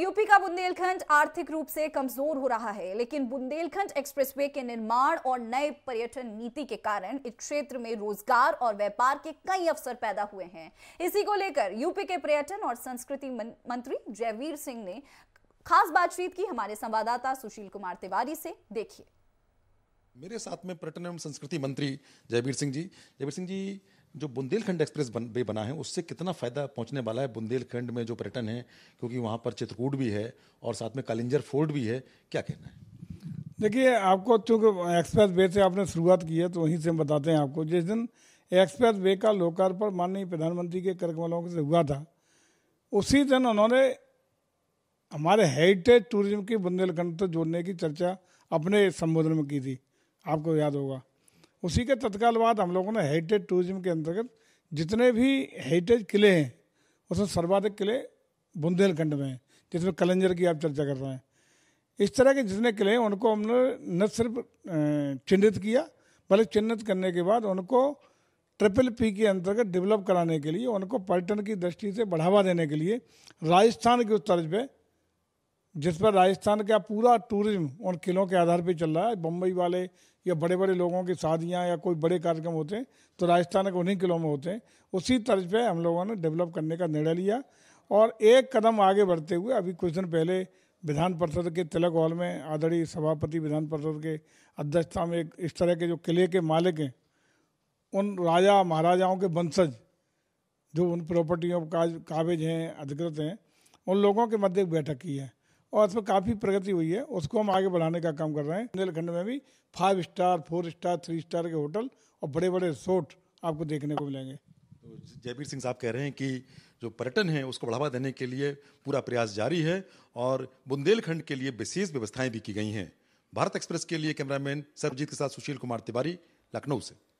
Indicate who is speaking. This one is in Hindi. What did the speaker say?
Speaker 1: यूपी का बुंदेलखंड आर्थिक रूप से कमजोर हो रहा है लेकिन बुंदेलखंड एक्सप्रेसवे के निर्माण और नए पर्यटन नीति के कारण इस क्षेत्र में रोजगार और व्यापार के कई अवसर पैदा हुए हैं इसी को लेकर यूपी के पर्यटन और संस्कृति मंत्री जयवीर सिंह ने खास बातचीत की हमारे संवाददाता सुशील कुमार तिवारी से देखिए
Speaker 2: मेरे साथ में पर्यटन एवं संस्कृति मंत्री जयवीर सिंह जी जयवीर सिंह जी जो बुंदेलखंड एक्सप्रेस बन वे बना है उससे कितना फ़ायदा पहुंचने वाला है बुंदेलखंड में जो पर्यटन है क्योंकि वहाँ पर चित्रकूट
Speaker 3: भी है और साथ में कालिंजर फोर्ट भी है क्या कहना है देखिए आपको चूँकि एक्सप्रेस वे से आपने शुरुआत की है तो वहीं से हम बताते हैं आपको जिस दिन एक्सप्रेस वे का लोकार्पण माननीय प्रधानमंत्री के करकमलों से हुआ था उसी दिन उन्होंने हमारे हेरिटेज टूरिज्म की बुंदेलखंड से जोड़ने की चर्चा अपने संबोधन में की थी आपको याद होगा उसी के तत्काल बाद हम लोगों ने हेरिटेज टूरिज्म के अंतर्गत जितने भी हेरिटेज किले हैं उसमें सर्वाधिक किले बुंदेलखंड में हैं जिसमें कलंजर की आप चर्चा कर रहे हैं इस तरह के जितने किले हैं उनको हमने न सिर्फ चिन्हित किया बल्कि चिन्हित करने के बाद उनको ट्रिपल पी के अंतर्गत डेवलप कराने के लिए उनको पर्यटन की दृष्टि से बढ़ावा देने के लिए राजस्थान के उस तर्ज पर जिस पर राजस्थान का पूरा टूरिज्म उन किलों के आधार पर चल रहा है बम्बई वाले या बड़े बड़े लोगों की शादियाँ या कोई बड़े कार्यक्रम होते हैं तो राजस्थान के उन्हीं किलों में होते हैं उसी तर्ज पे हम लोगों ने डेवलप करने का निर्णय लिया और एक कदम आगे बढ़ते हुए अभी कुछ दिन पहले विधान परिषद के तिलक हॉल में आदरणीय सभापति विधान परिषद के अध्यक्षता में एक इस तरह के जो किले के मालिक हैं उन राजा महाराजाओं के वंशज जो उन प्रॉपर्टियों का काबिज हैं अधिकृत हैं उन लोगों के मध्य एक बैठक की है और इसमें काफ़ी प्रगति हुई है उसको हम आगे बढ़ाने का काम कर रहे हैं बुंदेलखंड में भी five star four star three star के होटल और बड़े बड़े रिसोर्ट आपको देखने को मिलेंगे तो
Speaker 2: जयवीर सिंह साहब कह रहे हैं कि जो पर्यटन है उसको बढ़ावा देने के लिए पूरा प्रयास जारी है और बुंदेलखंड के लिए विशेष व्यवस्थाएं भी की गई हैं भारत एक्सप्रेस के लिए कैमरामैन सरजीत के साथ सुशील कुमार तिवारी लखनऊ से